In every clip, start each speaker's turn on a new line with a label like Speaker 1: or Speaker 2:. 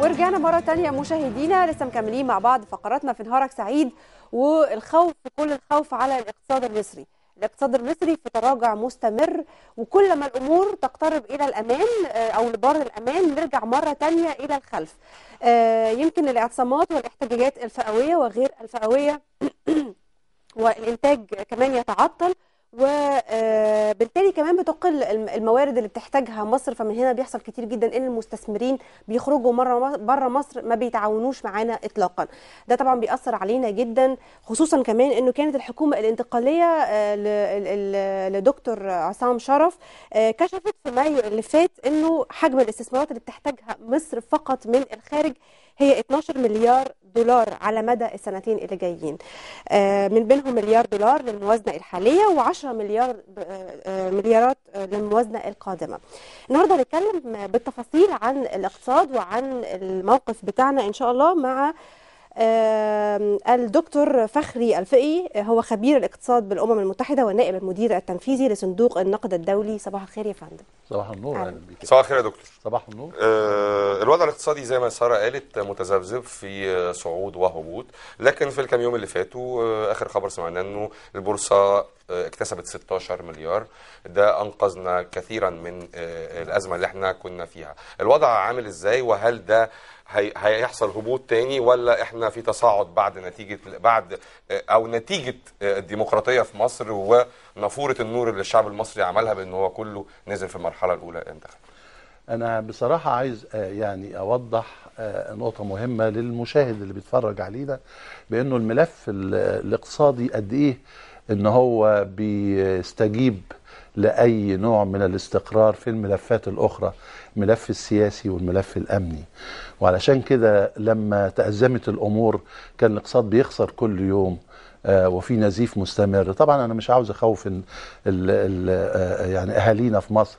Speaker 1: ورجعنا مرة تانية مشاهدينا لسه مكملين مع بعض فقراتنا في نهارك سعيد والخوف كل الخوف على الاقتصاد المصري الاقتصاد المصري في تراجع مستمر وكل ما الامور تقترب الى الامان آه، او لبر الامان نرجع مره تانية الى الخلف آه، يمكن الاعتصامات والاحتجاجات الفئويه وغير الفئويه والانتاج كمان يتعطل وبالتالي آه، كمان بتقل الموارد اللي بتحتاجها مصر فمن هنا بيحصل كتير جدا ان المستثمرين بيخرجوا مره بره مصر ما بيتعاونوش معانا اطلاقا ده طبعا بيأثر علينا جدا خصوصا كمان انه كانت الحكومه الانتقاليه آه، لدكتور عصام شرف آه، كشفت في مايو اللي فات انه حجم الاستثمارات اللي بتحتاجها مصر فقط من الخارج هي 12 مليار دولار على مدى السنتين اللي جايين آه، من بينهم مليار دولار للموازنه الحاليه و10 مليار آه، آه، مليارات للموازنه القادمه. النهارده هنتكلم بالتفاصيل عن الاقتصاد وعن الموقف بتاعنا ان شاء الله مع الدكتور فخري الفقي هو خبير الاقتصاد بالامم المتحده والنائب المدير التنفيذي لصندوق النقد الدولي صباح الخير يا فندم
Speaker 2: صباح النور اهلا بيك صباح الخير يا دكتور صباح النور آه الوضع الاقتصادي زي ما ساره قالت متذبذب في صعود وهبوط لكن في الكام يوم اللي فاتوا آه، اخر خبر سمعنا انه البورصه اكتسبت 16 مليار ده انقذنا كثيرا من آه، الازمه اللي احنا كنا فيها الوضع عامل ازاي وهل ده هيحصل هبوط تاني ولا احنا في تصاعد بعد نتيجه بعد آه، او نتيجه آه، الديمقراطيه في مصر ونافوره النور اللي الشعب المصري عملها بان هو كله نزل في المرحله الاولى انتخاب
Speaker 3: انا بصراحه عايز يعني اوضح نقطه مهمه للمشاهد اللي بيتفرج علينا بانه الملف الاقتصادي قد ايه ان هو بيستجيب لاي نوع من الاستقرار في الملفات الاخرى الملف السياسي والملف الامني وعلشان كده لما تازمت الامور كان الاقتصاد بيخسر كل يوم آه، وفي نزيف مستمر طبعا انا مش عاوز اخوف آه، يعني اهالينا في مصر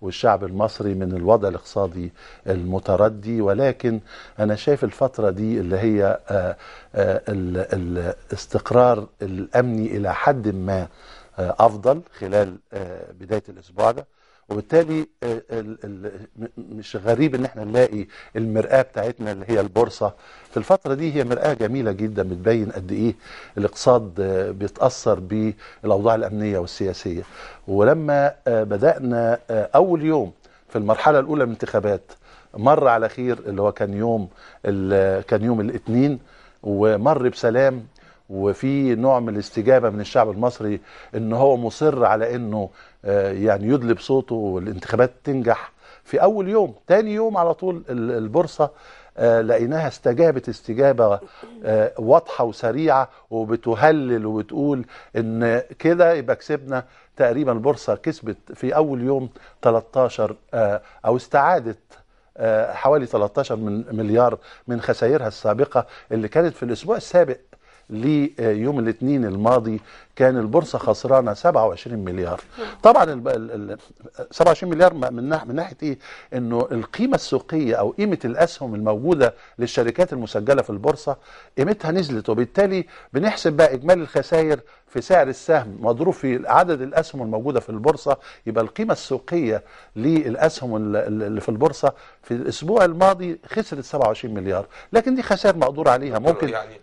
Speaker 3: والشعب المصري من الوضع الاقتصادي المتردي ولكن انا شايف الفتره دي اللي هي آه، آه، الاستقرار الامني الى حد ما آه، افضل خلال بدايه الاسبوع ده وبالتالي آه، مش غريب ان احنا نلاقي المرآة بتاعتنا اللي هي البورصة في الفترة دي هي مرآة جميلة جدا بتبين قد ايه الاقتصاد آه، بيتأثر بالأوضاع الأمنية والسياسية ولما آه، بدأنا أول يوم في المرحلة الأولى من الانتخابات مر على خير اللي هو كان يوم كان يوم الاثنين ومر بسلام وفي نوع من الاستجابه من الشعب المصري ان هو مصر على انه آه، يعني يدلي بصوته والانتخابات تنجح في اول يوم تاني يوم على طول البورصه آه، لقيناها استجابت استجابه آه، واضحه وسريعه وبتهلل وبتقول ان كده يبقى كسبنا تقريبا البورصه كسبت في اول يوم 13 او استعادت حوالي 13 من مليار من خسائرها السابقه اللي كانت في الاسبوع السابق ليوم الاثنين الماضي كان البورصه خسرانه 27 مليار طبعا ال 27 مليار من ناحيه من ناحيه ايه انه القيمه السوقيه او قيمه الاسهم الموجوده للشركات المسجله في البورصه قيمتها نزلت وبالتالي بنحسب بقى اجمالي الخسائر في سعر السهم مضروب في عدد الاسهم الموجوده في البورصه يبقى القيمه السوقيه للاسهم اللي في البورصه في الاسبوع الماضي خسرت 27 مليار لكن دي خسائر مقدور عليها ممكن يعني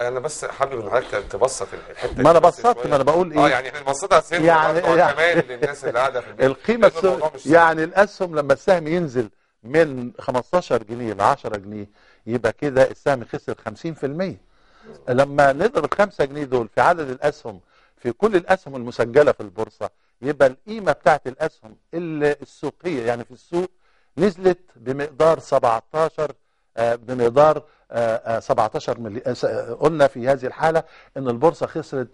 Speaker 2: انا بس حابب ان حضرتك تبسط الحته ما انا بسطت ما انا بقول ايه اه يعني احنا بنبسطها سن يعني, يعني كمان للناس اللي قاعده في البيت القيمه يعني
Speaker 3: الاسهم لما السهم ينزل من 15 جنيه ل 10 جنيه يبقى كده السهم خسر 50% لما نضرب 5 جنيه دول في عدد الاسهم في كل الاسهم المسجله في البورصه يبقى القيمه بتاعت الاسهم السوقيه يعني في السوق نزلت بمقدار 17 آه، بمقدار 17 آه، آه، مليار قلنا في هذه الحالة أن البورصة خسرت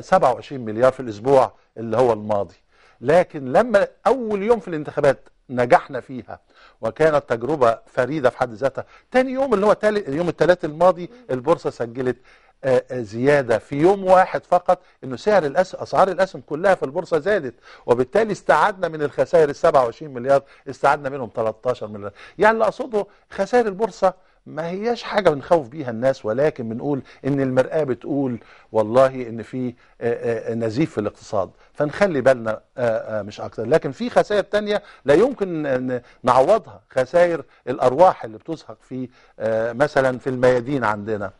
Speaker 3: 27 مليار في الأسبوع اللي هو الماضي لكن لما أول يوم في الانتخابات نجحنا فيها وكانت تجربة فريدة في حد ذاتها تاني يوم اللي هو تالي يوم الثلاث الماضي البورصة سجلت آه، آه، زيادة في يوم واحد فقط أنه سعر الأسهم أسعار الأسهم كلها في البورصة زادت وبالتالي استعدنا من الخسائر ال 27 مليار استعدنا منهم 13 مليار يعني اللي أقصده خسائر البورصة ما هياش حاجة بنخوف بيها الناس ولكن بنقول ان المرآة بتقول والله ان في آه، نزيف في الاقتصاد فنخلي بالنا آه، آه، مش اكتر لكن في خسائر تانية لا يمكن نعوضها خسائر الارواح اللي بتزهق في آه، مثلا في الميادين عندنا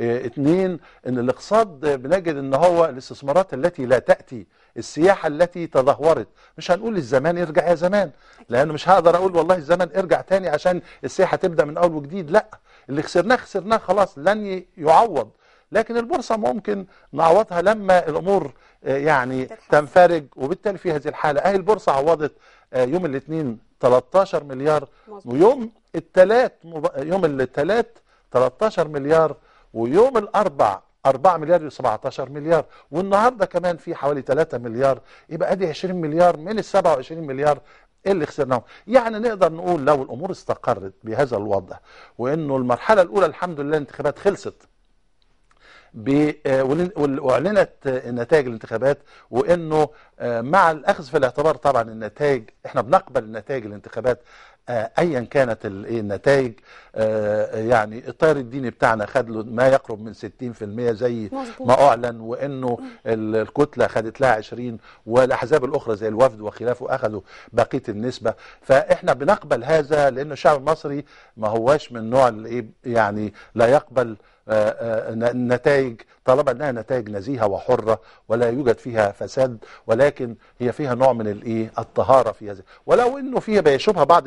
Speaker 3: اثنين ان الاقتصاد بنجد ان هو الاستثمارات التي لا تاتي السياحه التي تدهورت مش هنقول الزمان ارجع يا زمان لانه مش هقدر اقول والله الزمن ارجع تاني عشان السياحه تبدا من اول وجديد لا اللي خسرناه خسرناه خلاص لن يعوض لكن البورصة ممكن نعوضها لما الأمور آه، يعني تنفرج وبالتالي في هذه الحالة أهي البورصة عوضت آه، يوم الاثنين 13 مليار مزبوط. ويوم الثلاث يوم الثلاث 13 مليار ويوم الأربع 4 مليار و17 مليار والنهارده كمان في حوالي 3 مليار يبقى ادي 20 مليار من ال 27 مليار اللي خسرناهم يعني نقدر نقول لو الامور استقرت بهذا الوضع وانه المرحله الاولى الحمد لله الانتخابات خلصت آه، واعلنت آه، نتائج الانتخابات وانه آه، مع الاخذ في الاعتبار طبعا النتائج احنا بنقبل نتائج الانتخابات ايا كانت إيه النتائج يعني الطير الديني بتاعنا خد له ما يقرب من 60% زي ما اعلن وانه الكتله خدت لها 20 والاحزاب الاخرى زي الوفد وخلافه اخذوا بقيه النسبه فاحنا بنقبل هذا لان الشعب المصري ما هواش من نوع إيه، يعني لا يقبل آه، آه، نتائج طالما انها نتائج نزيهه وحره ولا يوجد فيها فساد ولكن هي فيها نوع من الايه الطهاره في هذا ولو انه فيها بيشوبها بعض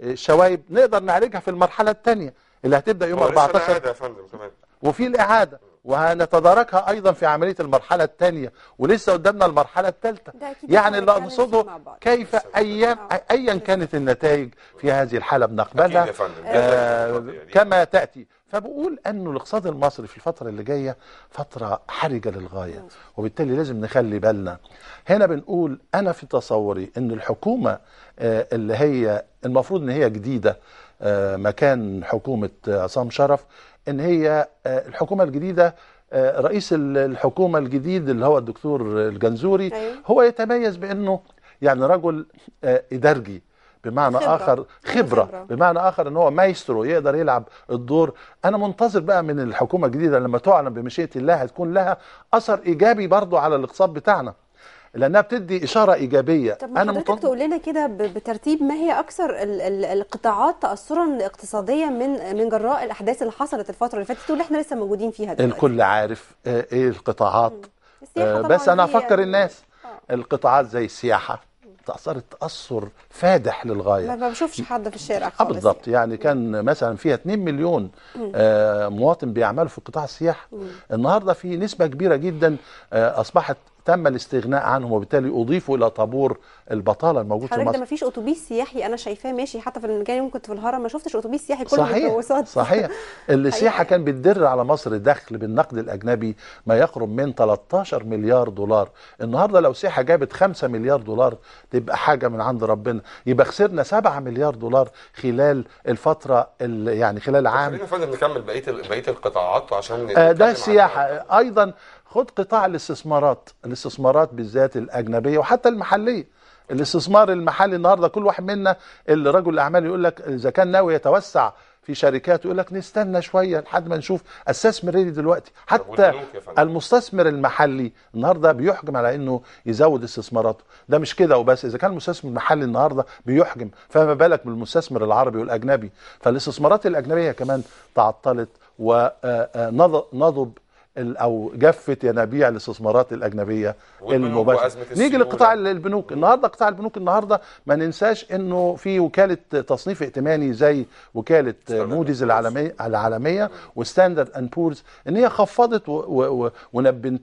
Speaker 3: الشوايب نقدر نعالجها في المرحله الثانيه اللي هتبدا يوم 14 يا فندم كمان وفي الاعاده وهنتداركها ايضا في عمليه المرحله الثانيه ولسه قدامنا المرحله الثالثه يعني اللي اقصده كيف ايام ايا كانت النتائج في هذه الحاله بنقبلها آه يعني. كما تاتي فبقول انه الاقتصاد المصري في الفتره اللي جايه فتره حرجه للغايه وبالتالي لازم نخلي بالنا هنا بنقول انا في تصوري ان الحكومه آه، اللي هي المفروض ان هي جديده آه، مكان حكومه آه، عصام شرف ان هي الحكومه الجديده رئيس الحكومه الجديد اللي هو الدكتور الجنزوري أيوه. هو يتميز بانه يعني رجل ادارجي بمعنى خبرة. اخر خبره خبرة. بمعنى اخر ان هو مايسترو يقدر يلعب الدور انا منتظر بقى من الحكومه الجديده لما تعلن بمشيئه الله هتكون لها اثر ايجابي برضو على الاقتصاد بتاعنا لانها بتدي اشاره ايجابيه طب انا ممكن تقول
Speaker 1: لنا كده بترتيب ما هي اكثر ال ال القطاعات تاثرا اقتصاديا من من جراء الاحداث اللي حصلت الفتره اللي فاتت واللي احنا لسه موجودين فيها دلوقتي الكل
Speaker 3: عارف آه، ايه القطاعات آه بس انا افكر الناس آه. القطاعات زي السياحه تأثر تأثر فادح للغاية
Speaker 1: ما بشوفش حد في الشارع آه، خالص بالضبط
Speaker 3: يعني, يعني كان مثلا فيها 2 مليون آه، مواطن بيعملوا في قطاع السياحة النهاردة في نسبة كبيرة جدا آه، أصبحت تم الاستغناء عنهم وبالتالي اضيفوا الى طابور البطاله الموجود في مصر ده
Speaker 1: فيش اتوبيس سياحي انا شايفاه ماشي حتى في المكان يوم كنت في الهرم ما شفتش اتوبيس سياحي كله صحيح صحيح
Speaker 3: السياحه كان بتدر على مصر دخل بالنقد الاجنبي ما يقرب من 13 مليار دولار النهارده لو سياحه جابت 5 مليار دولار تبقى حاجه من عند ربنا يبقى خسرنا 7 مليار دولار خلال الفتره يعني خلال عام
Speaker 2: خلينا نكمل بقيه بقيه القطاعات عشان آه، ده السياحه
Speaker 3: ايضا خد قطاع الاستثمارات الاستثمارات بالذات الاجنبيه وحتى المحليه الاستثمار المحلي النهارده كل واحد منا اللي رجل الاعمال يقول لك اذا كان ناوي يتوسع في شركات يقول لك نستنى شويه لحد ما نشوف استثمر ايه دلوقتي حتى المستثمر المحلي النهارده بيحجم على انه يزود استثماراته ده مش كده وبس اذا كان المستثمر المحلي النهارده بيحجم فما بالك بالمستثمر العربي والاجنبي فالاستثمارات الاجنبيه كمان تعطلت ونضب آه، آه، او جفه ينابيع الاستثمارات الاجنبيه المباشره نيجي لقطاع البنوك النهارده قطاع البنوك النهارده ما ننساش انه في وكاله تصنيف ائتماني زي وكاله موديز العالميه العالميه وستاندرد اند بورز ان هي خفضت ونبه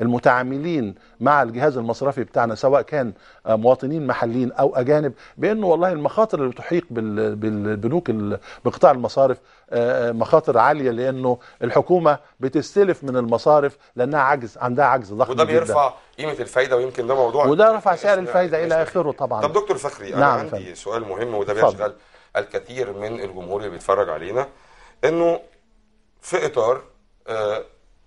Speaker 3: المتعاملين مع الجهاز المصرفي بتاعنا سواء كان مواطنين محليين او اجانب بانه والله المخاطر اللي بتحيق بالبنوك بقطاع المصارف آه، آه، مخاطر عاليه لانه الحكومه بتستلف من المصارف لانها عجز عندها عجز ضخم وده بيرفع
Speaker 2: قيمه الفايده ويمكن ده موضوع وده رفع سعر الفايده الى اخره طبعا طب دكتور
Speaker 3: فخري انا نعم عندي
Speaker 2: فهم. سؤال مهم وده بيشغل الكثير من الجمهور اللي بيتفرج علينا انه في اطار آه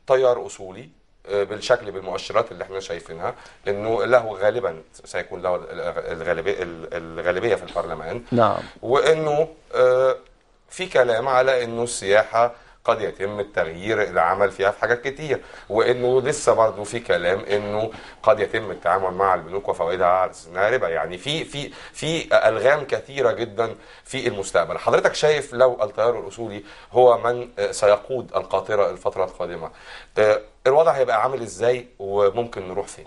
Speaker 2: تيار اصولي آه بالشكل بالمؤشرات اللي احنا شايفينها انه له غالبا سيكون له الغالبيه الغالبيه في البرلمان نعم وانه آه في كلام على انه السياحه قد يتم التغيير العمل فيها في حاجات كتير وانه لسه برضه في كلام انه قد يتم التعامل مع البنوك وفوائدها على انها ربا يعني في في في الغام كثيره جدا في المستقبل حضرتك شايف لو التيار الاصولي هو من سيقود القاطره الفتره القادمه آه، الوضع هيبقى عامل ازاي وممكن نروح فين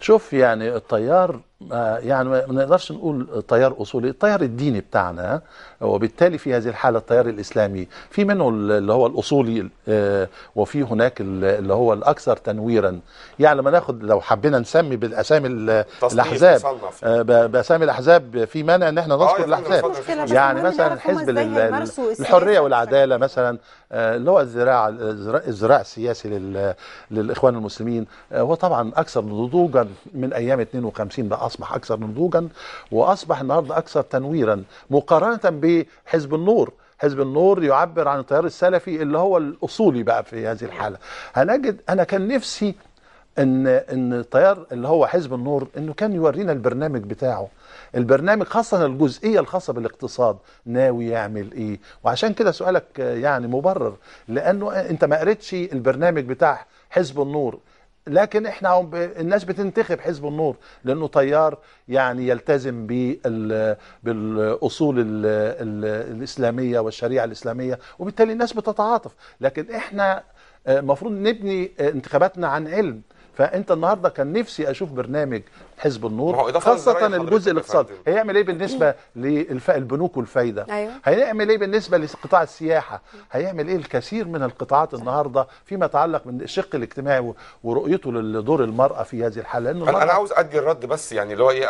Speaker 3: شوف يعني التيار آه، يعني ما نقدرش نقول تيار اصولي التيار الديني بتاعنا وبالتالي في هذه الحاله التيار الاسلامي في منه اللي هو الاصولي آه، وفي هناك اللي هو الاكثر تنويرا يعني لما ناخد لو حبينا نسمي بالاسامي الاحزاب آه، باسامي الاحزاب في مانع ان احنا نذكر الاحزاب يعني مثلا حزب الحريه والعداله مثلا اللي هو الذراع الذراع السياسي للاخوان المسلمين هو طبعا اكثر نضوجا من ايام 52 بقى اصبح اكثر نضوجا واصبح النهارده اكثر تنويرا مقارنه بحزب النور حزب النور يعبر عن التيار السلفي اللي هو الاصولي بقى في هذه الحاله هنجد انا كان نفسي ان ان التيار اللي هو حزب النور انه كان يورينا البرنامج بتاعه البرنامج خاصه الجزئيه الخاصه بالاقتصاد ناوي يعمل ايه وعشان كده سؤالك يعني مبرر لانه انت ما قريتش البرنامج بتاع حزب النور لكن احنا الناس بتنتخب حزب النور لانه تيار يعني يلتزم بالاصول الاسلاميه والشريعه الاسلاميه وبالتالي الناس بتتعاطف لكن احنا آه، المفروض نبني آه، انتخاباتنا عن علم فانت النهارده كان نفسي اشوف برنامج حزب النور خاصه الجزء الاقتصادي هيعمل ايه بالنسبه للبنوك والفايده أيوة. هيعمل ايه بالنسبه لقطاع السياحه هيعمل ايه الكثير من القطاعات النهارده فيما يتعلق من الشق الاجتماعي ورؤيته لدور المراه في هذه الحاله لان انا عاوز
Speaker 2: ادي الرد بس يعني اللي هو ايه